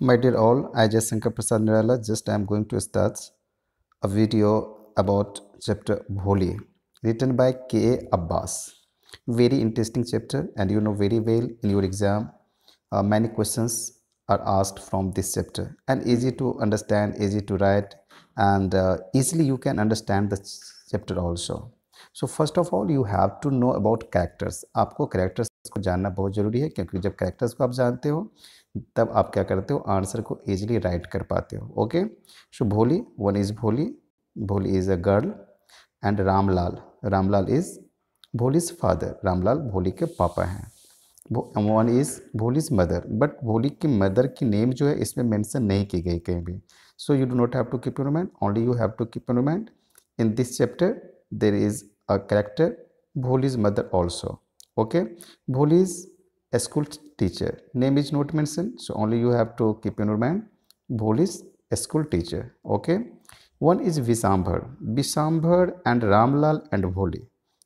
My dear all, I just Shankar Prasad Nirala. Just I am going to start a video about chapter Bholi, written by K. A. Abbas. Very interesting chapter, and you know very well in your exam, uh, many questions are asked from this chapter, and easy to understand, easy to write, and uh, easily you can understand the chapter also. So first of all, you have to know about characters. आपको characters को जानना बहुत ज़रूरी है क्योंकि जब characters को आप जानते हो तब आप क्या करते हो आंसर को ईजिली राइट कर पाते हो ओके सो भोली one is Bholi Bholi is a girl and Ramlal Ramlal is Bholi's father Ramlal Bholi के पापा हैं one is Bholi's mother but Bholi की मदर की नेम जो है इसमें मेंशन नहीं की गई कहीं भी so you do not have to keep your mind only you have to keep your mind in this chapter there is a character Bholi's mother also okay bhol is a school teacher name is not mentioned so only you have to keep in your mind bhol is a school teacher okay one is Bishambhar Bishambhar and Ramlal and Bholi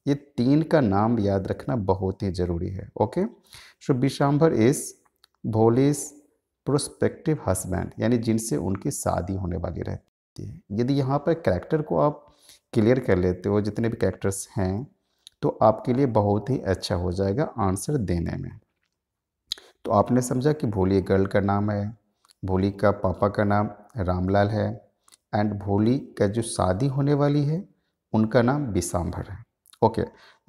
ये तीन का नाम याद रखना बहुत ही ज़रूरी है okay so Bishambhar is Bholi's prospective husband यानी जिनसे उनकी शादी होने वाली रहती है यदि यहाँ पर कैरेक्टर को आप क्लियर कर लेते हो जितने भी कैरेक्टर्स हैं तो आपके लिए बहुत ही अच्छा हो जाएगा आंसर देने में तो आपने समझा कि भोली गर्ल का नाम है भोली का पापा का नाम रामलाल है एंड भोली का जो शादी होने वाली है उनका नाम बिसाम्भर है okay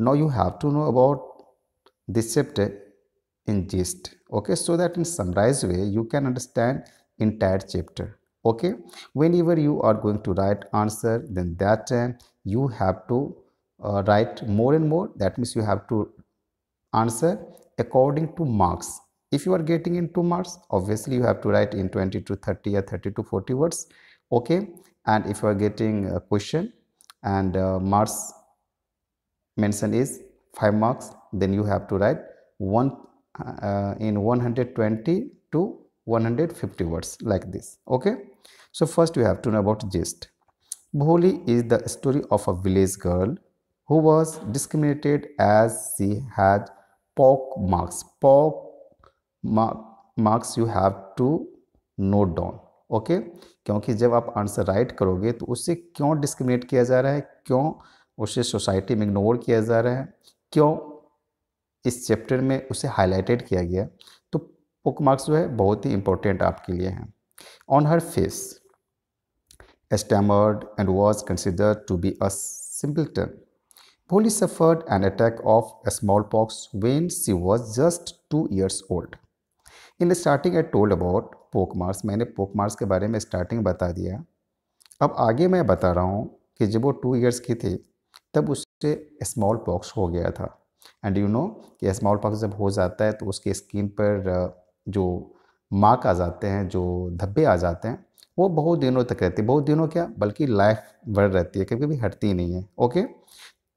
no you have to know about this chapter in gist okay so that in summarise way you can understand entire chapter okay when you are going to write answer then that time you have to uh, write more and more that means you have to answer according to marks if you are getting in 2 marks obviously you have to write in 20 to 30 or 30 to 40 words okay and if you are getting a question and uh, marks mentioned is 5 marks then you have to write one uh, in 120 to 150 words like this okay so first you have to know about gist bholi is the story of a village girl who was discriminated as she had pock marks. Pock mark, marks you have to note down. Okay okay? क्योंकि जब आप answer right करोगे तो उससे क्यों discriminate किया जा रहा है क्यों उसे सोसाइटी में इग्नोर किया जा रहा है क्यों इस चैप्टर में उसे हाईलाइटेड किया गया तो पुक मार्क्स जो है बहुत ही इंपॉर्टेंट आपके लिए हैं on her face stammered and was consider to be a simple term Polly suffered an attack of smallpox when she was just two years old. In starting I told about pock marks मैंने pock Mars के बारे में starting बता दिया अब आगे मैं बता रहा हूँ कि जब वो टू ईयर्स की थी तब उससे स्मॉल पॉक्स हो गया था एंड यू नो कि स्मॉल पॉक्स जब हो जाता है तो उसके स्किन पर जो मार्क आ जाते हैं जो धब्बे आ जाते हैं वो बहुत दिनों तक रहती है बहुत दिनों क्या बल्कि लाइफ भर रहती है कभी भी हटती नहीं है ओके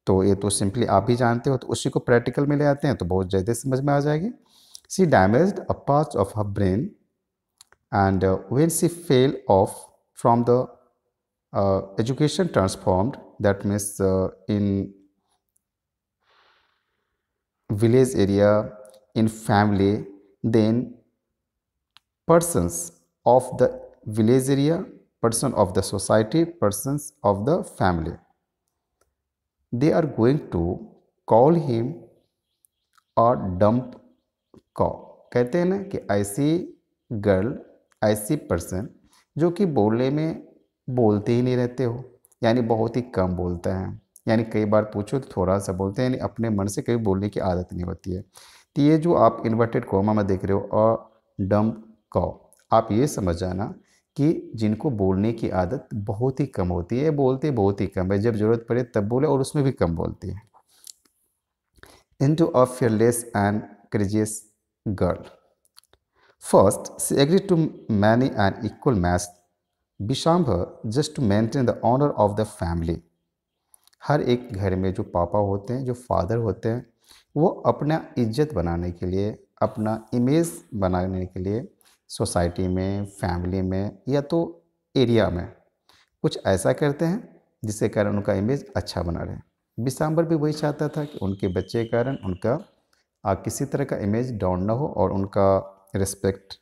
तो ये तो सिंपली आप भी जानते हो तो उसी को प्रैक्टिकल में ले आते हैं तो बहुत जल्दी समझ में आ जाएगी she damage a part of her brain and when she fell off from the education transformed that means in village area in family then persons of the village area person of the society persons of the family they are going to call him a dump cow कहते हैं ना कि ऐसी girl ऐसी person जो कि बोलने में बोलते ही नहीं रहते हो यानी बहुत ही कम बोलते हैं यानी कई बार पूछो तो थोड़ा सा बोलते हैं यानी अपने मन से कभी बोलने की आदत नहीं होती है तो ये जो आप इन्वर्टेड कोमा में देख रहे हो और डम्प कॉ आप ये समझ जाना कि जिनको बोलने की आदत बहुत ही कम होती है बोलते बहुत ही कम है जब ज़रूरत पड़े तब बोले और उसमें भी कम बोलते हैं into a fearless and courageous girl first she agree to marry and equal match Bishambhar just to maintain the honour of the family हर एक घर में जो पापा होते हैं जो फादर होते हैं वो अपना इज्जत बनाने के लिए अपना इमेज बनाने के लिए सोसाइटी में फैमिली में या तो एरिया में कुछ ऐसा करते हैं जिसके कारण उनका इमेज अच्छा बना रहे विशाम्बर भी वही चाहता था कि उनके बच्चे के कारण उनका आ, किसी तरह का इमेज डाउन ना हो और उनका रिस्पेक्ट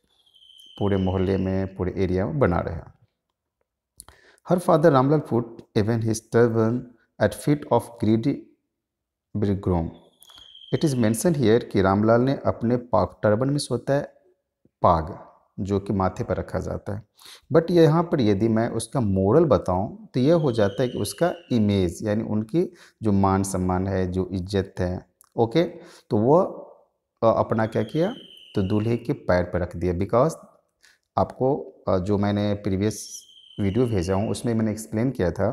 पूरे मोहल्ले में पूरे एरिया में बना रहे her father Ramlal put even his turban at feet of greedy bridegroom it is mentioned here कि रामलाल ने अपने टर्बन में सोता है पाग जो कि माथे पर रखा जाता है बट यहाँ पर यदि मैं उसका मोरल बताऊँ तो यह हो जाता है कि उसका इमेज यानी उनकी जो मान सम्मान है जो इज्जत है ओके तो वह अपना क्या किया तो दूल्हे के पैर पर रख दिया बिकॉज आपको जो मैंने प्रीवियस वीडियो भेजा हूँ उसमें मैंने एक्सप्लेन किया था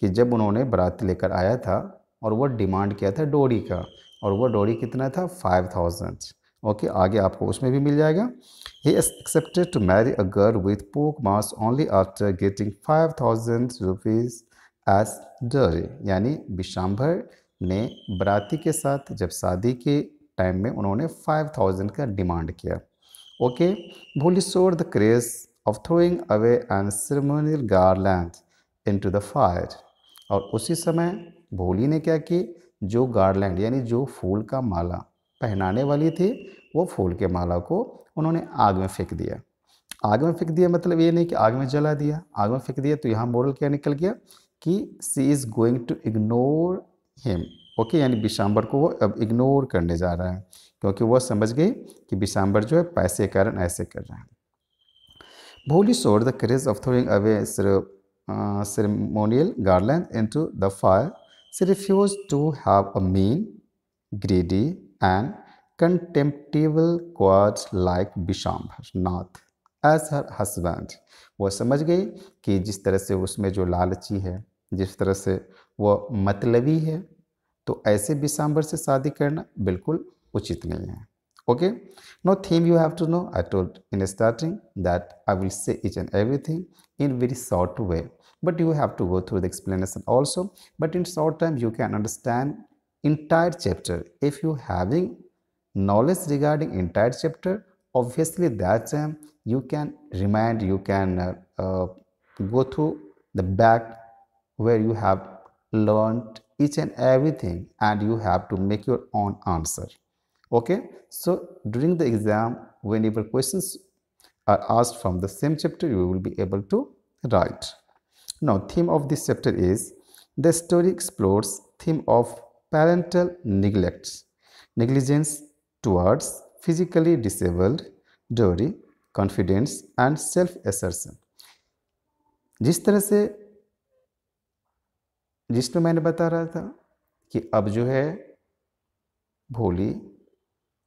कि जब उन्होंने बारात लेकर आया था और वह डिमांड किया था डोरी का और वह डोरी कितना था फाइव थाउजेंड ओके okay, आगे आपको उसमें भी मिल जाएगा he is accepted to marry a girl with pock marks only after getting five thousand rupees as dowry यानी विशाम्भर ने बराती के साथ जब शादी के टाइम में उन्होंने फाइव थाउजेंड का डिमांड किया okay Bholi showed the courage of throwing away and ceremonial garland into the fire और उसी समय भोली ने क्या की जो गार्डलैंड यानी जो फूल का माला पहनाने वाली थी वो फूल के माला को उन्होंने आग में फेंक दिया आग में फेंक दिया मतलब ये नहीं कि आग में जला दिया आग में फेंक दिया तो यहाँ मोरल क्या निकल गया कि she is going to ignore him okay यानी विशाम्बर को वो अब इग्नोर करने जा रहा है क्योंकि वह समझ गई कि विशाम्बर जो है पैसे के कारण ऐसे कर रहा है Bholi showed the courage of throwing away ceremonial garland into the fire she refuse to have a mean greedy and contemptible quads like Bishambhar Nath as her husband. वो समझ गई कि जिस तरह से उसमें जो लालची है जिस तरह से वो मतलबी है तो ऐसे विशाम्बर से शादी करना बिल्कुल उचित नहीं है okay no theme you have to know I told in starting that I will say each and everything in very short way but you have to go through the explanation also but in short time you can understand entire chapter. If you having knowledge regarding entire chapter, obviously that time you can remind, you can uh, uh, go through the back where you have learned each and everything and you have to make your own answer. Okay, so during the exam, whenever questions are asked from the same chapter, you will be able to write. Now, theme of this chapter is the story explores theme of parental neglects, negligence towards physically disabled, dowry, confidence and self-assertion. जिस तरह से जिसमें मैंने बता रहा था कि अब जो है भोली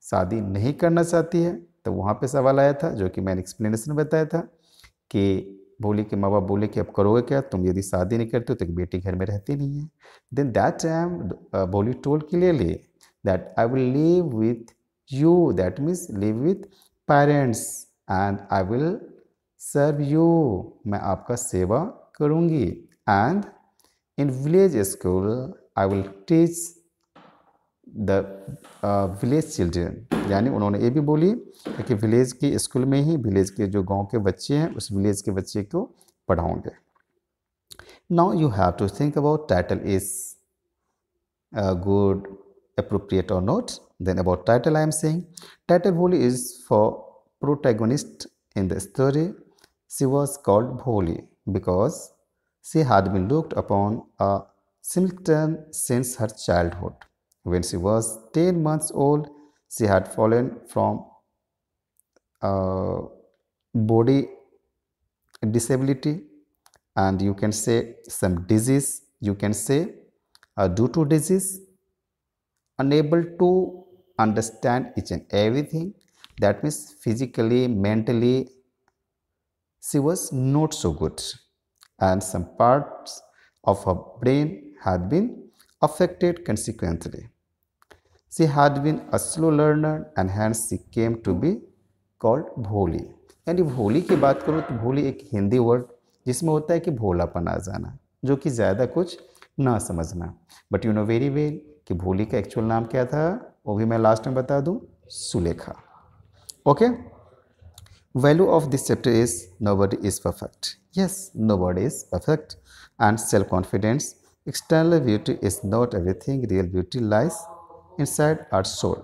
शादी नहीं करना चाहती है तो वहाँ पे सवाल आया था जो कि मैंने एक्सप्लेनेशन बताया था कि बोली कि माँ बाप बोले कि अब करोगे क्या तुम यदि शादी नहीं करते हो तो बेटी घर में रहती नहीं है then that time Bholi told clearly that I will live with you that means live with parents and I will serve you मैं आपका सेवा करूँगी and in village school I will teach the village children यानी उन्होंने ये भी बोली कि विलेज के स्कूल में ही विलेज के जो गांव के बच्चे हैं उस विलेज के बच्चे को पढ़ाओगे now you have to think about title is good appropriate और not then about title I am saying title Bholi is for protagonist in the story she was called Bholi because she had been looked upon a simpleton since her hood When she was 10 months old, she had fallen from uh, body disability and you can say some disease, you can say uh, due to disease, unable to understand each and everything. That means physically, mentally, she was not so good and some parts of her brain had been affected consequently. She had been a slow learner and hence she came to be called भोली यानी भोली की बात करूँ तो भोली एक Hindi word जिसमें होता है कि भोलापन आ जाना जो कि ज़्यादा कुछ ना समझना but you know very well कि भोली का एक्चुअल नाम क्या था वो भी मैं लास्ट में बता दूँ Sulekha okay value of this chapter is nobody is perfect yes nobody is perfect and self confidence external beauty is not everything real beauty lies inside our soul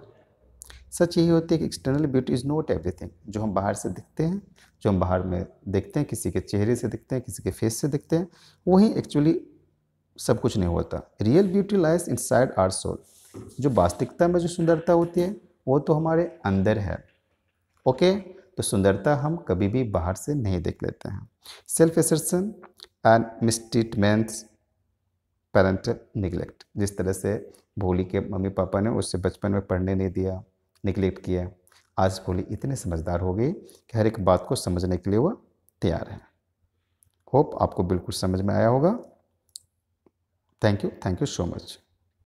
सच यही होती है कि external beauty is not everything जो हम बाहर से दिखते हैं जो हम बाहर में देखते हैं किसी के चेहरे से दिखते हैं किसी के फेस से दिखते हैं वही एक्चुअली सब कुछ नहीं होता real beauty lies inside our soul जो वास्तविकता में जो सुंदरता होती है वो तो हमारे अंदर है ओके तो सुंदरता हम कभी भी बाहर से नहीं देख लेते हैं self assertion and mistreatments parental neglect जिस तरह से भोली के मम्मी पापा ने उससे बचपन में पढ़ने नहीं दिया निगलेक्ट किया आज भोली इतने समझदार हो गई कि हर एक बात को समझने के लिए वह तैयार है होप आपको बिल्कुल समझ में आया होगा thank you thank you so much